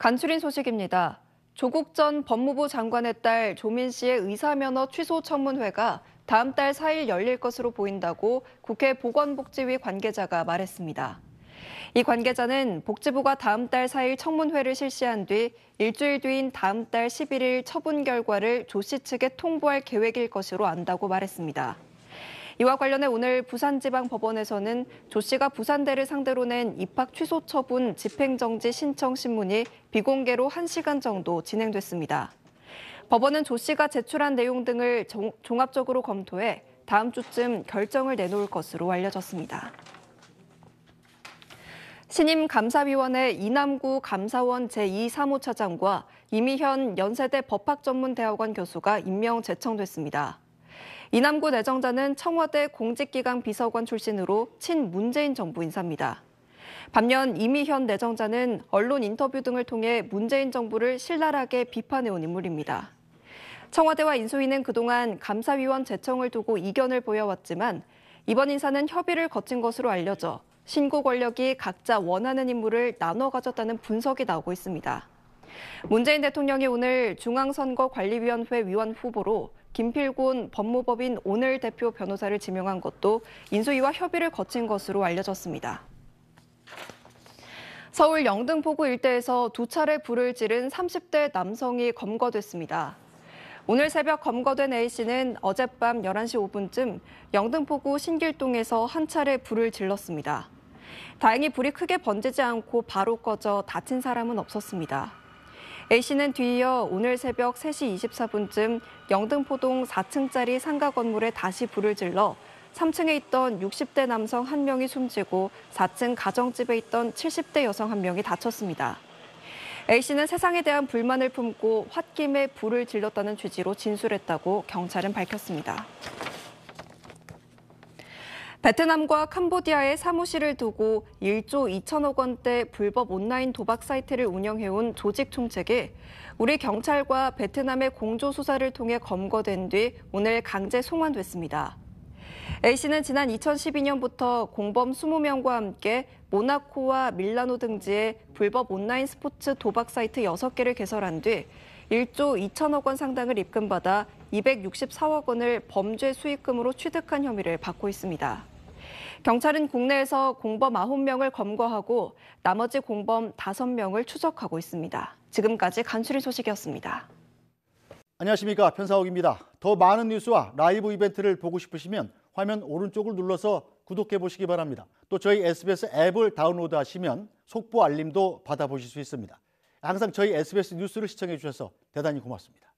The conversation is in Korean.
간추린 소식입니다. 조국 전 법무부 장관의 딸 조민 씨의 의사면허 취소 청문회가 다음 달 4일 열릴 것으로 보인다고 국회 보건복지위 관계자가 말했습니다. 이 관계자는 복지부가 다음 달 4일 청문회를 실시한 뒤 일주일 뒤인 다음 달 11일 처분 결과를 조 씨 측에 통보할 계획일 것으로 안다고 말했습니다. 이와 관련해 오늘 부산지방법원에서는 조 씨가 부산대를 상대로 낸 입학 취소 처분 집행정지 신청 신문이 비공개로 1시간 정도 진행됐습니다. 법원은 조 씨가 제출한 내용 등을 종합적으로 검토해 다음 주쯤 결정을 내놓을 것으로 알려졌습니다. 신임 감사위원회 이남구 감사원 제2사무차장과 이미현 연세대 법학전문대학원 교수가 임명 제청됐습니다. 이남구 내정자는 청와대 공직기강 비서관 출신으로 친문재인 정부 인사입니다. 반면 이미현 내정자는 언론 인터뷰 등을 통해 문재인 정부를 신랄하게 비판해온 인물입니다. 청와대와 인수위는 그동안 감사위원 제청을 두고 이견을 보여왔지만 이번 인사는 협의를 거친 것으로 알려져 신고 권력이 각자 원하는 인물을 나눠 가졌다는 분석이 나오고 있습니다. 문재인 대통령이 오늘 중앙선거관리위원회 위원 후보로 김필곤 법무법인 오늘 대표 변호사를 지명한 것도 인수위와 협의를 거친 것으로 알려졌습니다. 서울 영등포구 일대에서 두 차례 불을 지른 30대 남성이 검거됐습니다. 오늘 새벽 검거된 A씨는 어젯밤 11시 5분쯤 영등포구 신길동에서 한 차례 불을 질렀습니다. 다행히 불이 크게 번지지 않고 바로 꺼져 다친 사람은 없었습니다. A씨는 뒤이어 오늘 새벽 3시 24분쯤 영등포동 4층짜리 상가 건물에 다시 불을 질러 3층에 있던 60대 남성 한 명이 숨지고 4층 가정집에 있던 70대 여성 한 명이 다쳤습니다. A씨는 세상에 대한 불만을 품고 홧김에 불을 질렀다는 취지로 진술했다고 경찰은 밝혔습니다. 베트남과 캄보디아에 사무실을 두고 1조 2천억 원대 불법 온라인 도박 사이트를 운영해온 조직 총책에 우리 경찰과 베트남의 공조 수사를 통해 검거된 뒤 오늘 강제 송환됐습니다. A씨는 지난 2012년부터 공범 20명과 함께 모나코와 밀라노 등지에 불법 온라인 스포츠 도박 사이트 6개를 개설한 뒤 1조 2천억 원 상당을 입금받아 264억 원을 범죄 수익금으로 취득한 혐의를 받고 있습니다. 경찰은 국내에서 공범 9명을 검거하고 나머지 공범 5명을 추적하고 있습니다. 지금까지 간추린 소식이었습니다. 안녕하십니까. 편사옥입니다. 더 많은 뉴스와 라이브 이벤트를 보고 싶으시면 화면 오른쪽을 눌러서 구독해 보시기 바랍니다. 또 저희 SBS 앱을 다운로드 하시면 속보 알림도 받아보실 수 있습니다. 항상 저희 SBS 뉴스를 시청해 주셔서 대단히 고맙습니다.